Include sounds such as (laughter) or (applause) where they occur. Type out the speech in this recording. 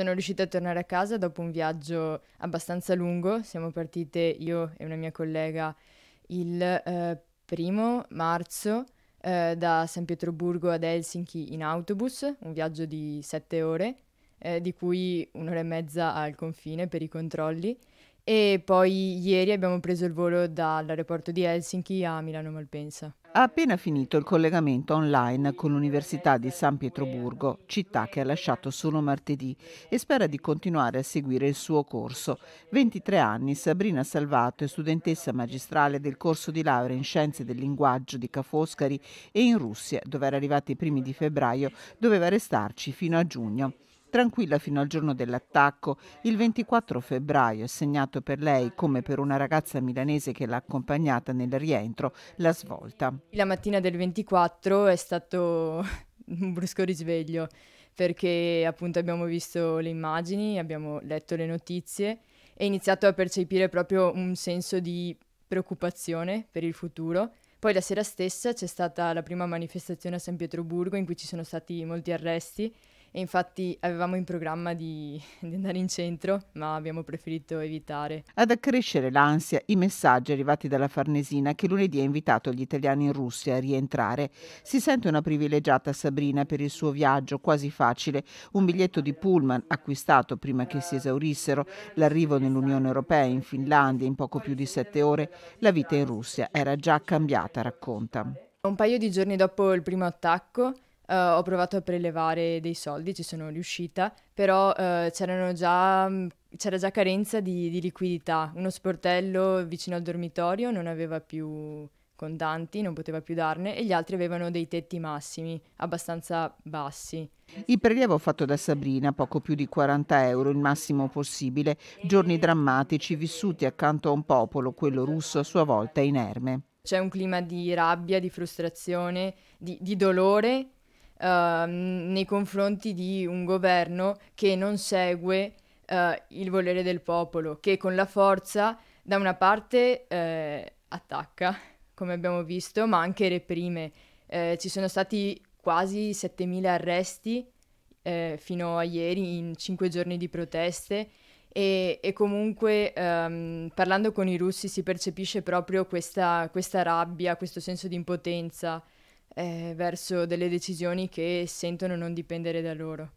sono riuscita a tornare a casa dopo un viaggio abbastanza lungo. Siamo partite io e una mia collega il eh, primo marzo eh, da San Pietroburgo ad Helsinki in autobus, un viaggio di sette ore, eh, di cui un'ora e mezza al confine per i controlli e poi ieri abbiamo preso il volo dall'aeroporto di Helsinki a Milano Malpensa. Ha appena finito il collegamento online con l'Università di San Pietroburgo, città che ha lasciato solo martedì, e spera di continuare a seguire il suo corso. 23 anni, Sabrina Salvato è studentessa magistrale del corso di laurea in Scienze del Linguaggio di Ca' Foscari e in Russia, dove era arrivata i primi di febbraio, doveva restarci fino a giugno. Tranquilla fino al giorno dell'attacco, il 24 febbraio è segnato per lei, come per una ragazza milanese che l'ha accompagnata nel rientro, la svolta. La mattina del 24 è stato (laughs) un brusco risveglio perché appunto abbiamo visto le immagini, abbiamo letto le notizie e iniziato a percepire proprio un senso di preoccupazione per il futuro. Poi la sera stessa c'è stata la prima manifestazione a San Pietroburgo in cui ci sono stati molti arresti e infatti avevamo in programma di, (laughs) di, andare in centro, ma abbiamo preferito evitare. Ad accrescere l'ansia i messaggi arrivati dalla Farnesina che lunedì ha invitato gli italiani in Russia a rientrare. Si sente una privilegiata Sabrina per il suo viaggio quasi facile, un biglietto di pullman acquistato prima che si esaurissero, l'arrivo nell'Unione Europea, in Finlandia in poco più di sette ore, la vita in Russia era già cambiata, racconta. Un paio di giorni dopo il primo attacco uh, ho provato a prelevare dei soldi, ci sono riuscita, però uh, già, mm, c'era già carenza di, di liquidità. Uno sportello vicino al dormitorio non aveva più contanti, non poteva più darne, e gli altri avevano dei tetti massimi, abbastanza bassi. Il prelievo fatto da Sabrina, poco più di 40 euro, il massimo possibile, giorni drammatici vissuti accanto a un popolo, quello russo a sua volta inerme. C'è un clima di rabbia, di frustrazione, di, di dolore uh, nei confronti di un governo che non segue uh, il volere del popolo, che con la forza da una parte eh, attacca, come abbiamo visto, ma anche reprime. Eh, ci sono stati quasi 7.000 arresti eh, fino a ieri in cinque giorni di proteste e, e comunque ehm, parlando con i russi si percepisce proprio questa, questa rabbia, questo senso di impotenza eh, verso delle decisioni che sentono non dipendere da loro.